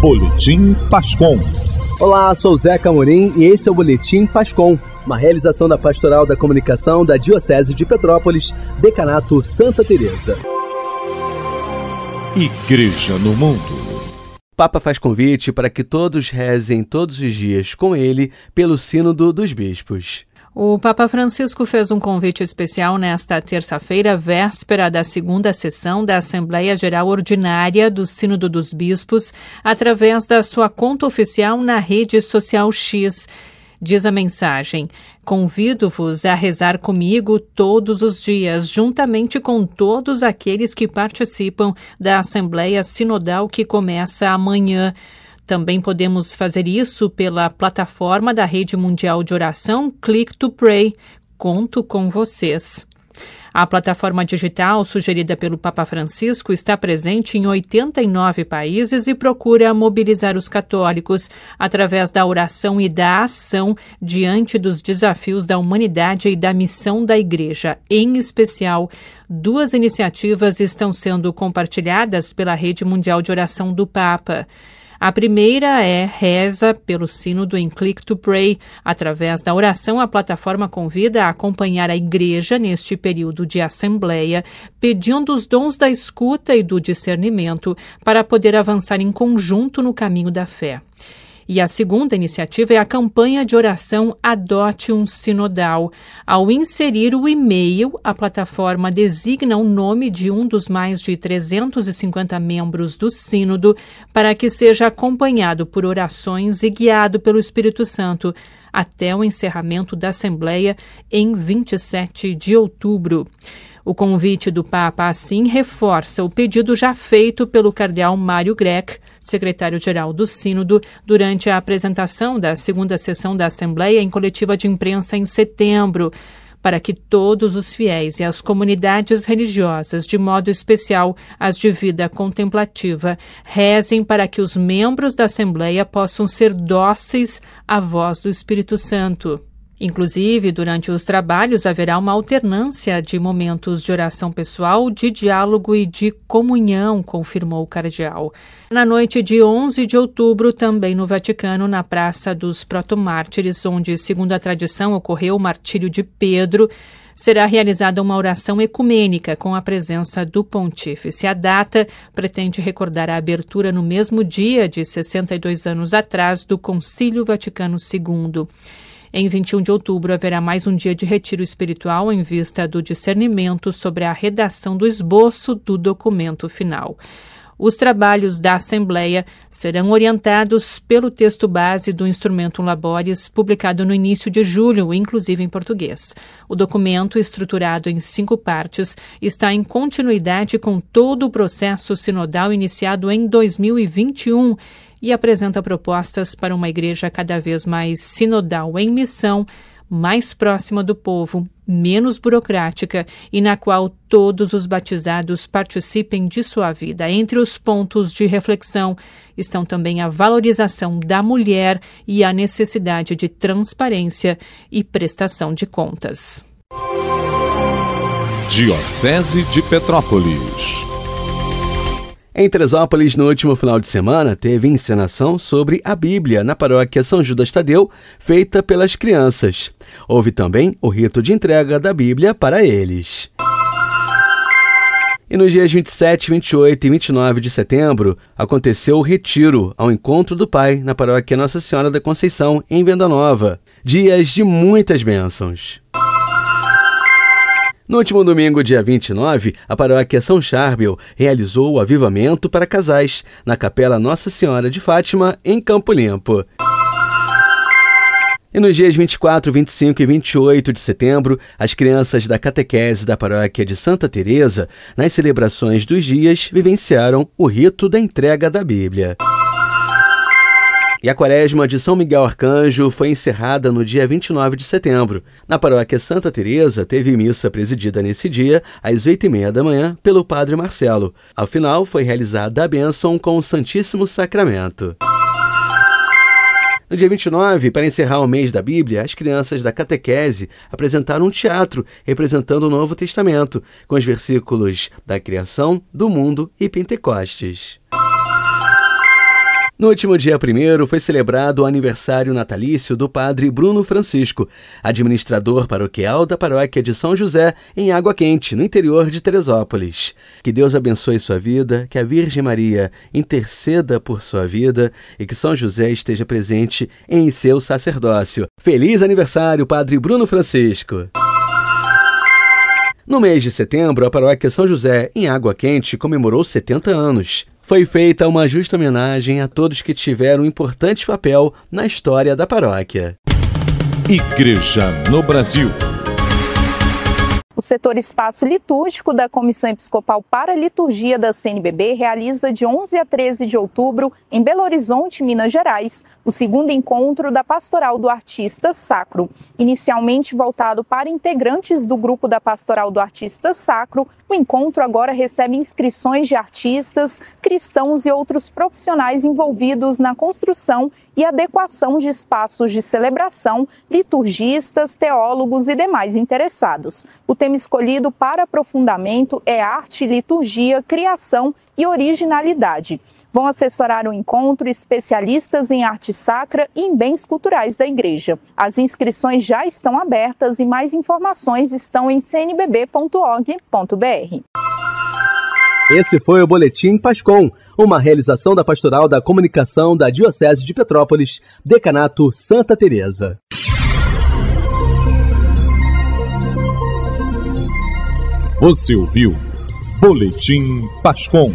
Boletim Pascom. Olá, sou Zeca Morim e esse é o Boletim Pascom, uma realização da Pastoral da Comunicação da Diocese de Petrópolis, Decanato Santa Teresa. Igreja no Mundo. Papa faz convite para que todos rezem todos os dias com ele pelo Sínodo dos Bispos. O Papa Francisco fez um convite especial nesta terça-feira, véspera da segunda sessão da Assembleia Geral Ordinária do Sínodo dos Bispos, através da sua conta oficial na rede social X. Diz a mensagem: Convido-vos a rezar comigo todos os dias, juntamente com todos aqueles que participam da Assembleia Sinodal que começa amanhã. Também podemos fazer isso pela plataforma da Rede Mundial de Oração Click to Pray. Conto com vocês. A plataforma digital sugerida pelo Papa Francisco está presente em 89 países e procura mobilizar os católicos através da oração e da ação diante dos desafios da humanidade e da missão da Igreja. Em especial, duas iniciativas estão sendo compartilhadas pela Rede Mundial de Oração do Papa. A primeira é reza pelo sino do to Pray. Através da oração, a plataforma convida a acompanhar a igreja neste período de assembleia, pedindo os dons da escuta e do discernimento para poder avançar em conjunto no caminho da fé. E a segunda iniciativa é a campanha de oração Adote um Sinodal. Ao inserir o e-mail, a plataforma designa o nome de um dos mais de 350 membros do Sínodo para que seja acompanhado por orações e guiado pelo Espírito Santo até o encerramento da Assembleia em 27 de outubro. O convite do Papa, assim, reforça o pedido já feito pelo cardeal Mário Grech secretário-geral do Sínodo, durante a apresentação da segunda sessão da Assembleia em coletiva de imprensa em setembro para que todos os fiéis e as comunidades religiosas, de modo especial as de vida contemplativa, rezem para que os membros da Assembleia possam ser dóceis à voz do Espírito Santo. Inclusive, durante os trabalhos haverá uma alternância de momentos de oração pessoal, de diálogo e de comunhão, confirmou o cardeal. Na noite de 11 de outubro, também no Vaticano, na Praça dos Protomártires, onde, segundo a tradição, ocorreu o martírio de Pedro, será realizada uma oração ecumênica com a presença do pontífice. A data pretende recordar a abertura no mesmo dia de 62 anos atrás do Concílio Vaticano II. Em 21 de outubro, haverá mais um dia de retiro espiritual em vista do discernimento sobre a redação do esboço do documento final. Os trabalhos da Assembleia serão orientados pelo texto base do Instrumento Labores, publicado no início de julho, inclusive em português. O documento, estruturado em cinco partes, está em continuidade com todo o processo sinodal iniciado em 2021 e apresenta propostas para uma igreja cada vez mais sinodal em missão mais próxima do povo, menos burocrática e na qual todos os batizados participem de sua vida. Entre os pontos de reflexão estão também a valorização da mulher e a necessidade de transparência e prestação de contas. Diocese de Petrópolis em Teresópolis, no último final de semana, teve encenação sobre a Bíblia na paróquia São Judas Tadeu, feita pelas crianças. Houve também o rito de entrega da Bíblia para eles. E nos dias 27, 28 e 29 de setembro, aconteceu o retiro ao encontro do Pai na paróquia Nossa Senhora da Conceição, em Venda Nova. Dias de muitas bênçãos. No último domingo, dia 29, a paróquia São Charbel realizou o avivamento para casais na Capela Nossa Senhora de Fátima, em Campo Limpo. E nos dias 24, 25 e 28 de setembro, as crianças da catequese da paróquia de Santa Teresa, nas celebrações dos dias, vivenciaram o rito da entrega da Bíblia. E a quaresma de São Miguel Arcanjo foi encerrada no dia 29 de setembro. Na paróquia Santa Teresa teve missa presidida nesse dia, às 8h30 da manhã, pelo padre Marcelo. Ao final, foi realizada a bênção com o Santíssimo Sacramento. No dia 29, para encerrar o mês da Bíblia, as crianças da catequese apresentaram um teatro representando o Novo Testamento, com os versículos da Criação, do Mundo e Pentecostes. No último dia 1 foi celebrado o aniversário natalício do padre Bruno Francisco, administrador paroquial da paróquia de São José, em Água Quente, no interior de Teresópolis. Que Deus abençoe sua vida, que a Virgem Maria interceda por sua vida e que São José esteja presente em seu sacerdócio. Feliz aniversário, padre Bruno Francisco! No mês de setembro, a paróquia São José, em Água Quente, comemorou 70 anos foi feita uma justa homenagem a todos que tiveram um importante papel na história da paróquia. Igreja no Brasil. O setor espaço litúrgico da Comissão Episcopal para a Liturgia da CNBB realiza de 11 a 13 de outubro, em Belo Horizonte, Minas Gerais, o segundo encontro da Pastoral do Artista Sacro. Inicialmente voltado para integrantes do grupo da Pastoral do Artista Sacro, o encontro agora recebe inscrições de artistas, cristãos e outros profissionais envolvidos na construção e adequação de espaços de celebração, liturgistas, teólogos e demais interessados. O tema escolhido para aprofundamento é arte, liturgia, criação e originalidade. Vão assessorar o encontro especialistas em arte sacra e em bens culturais da igreja. As inscrições já estão abertas e mais informações estão em cnbb.org.br. Esse foi o Boletim Pascom, uma realização da Pastoral da Comunicação da Diocese de Petrópolis, Decanato Santa Teresa. Você ouviu Boletim Pascom.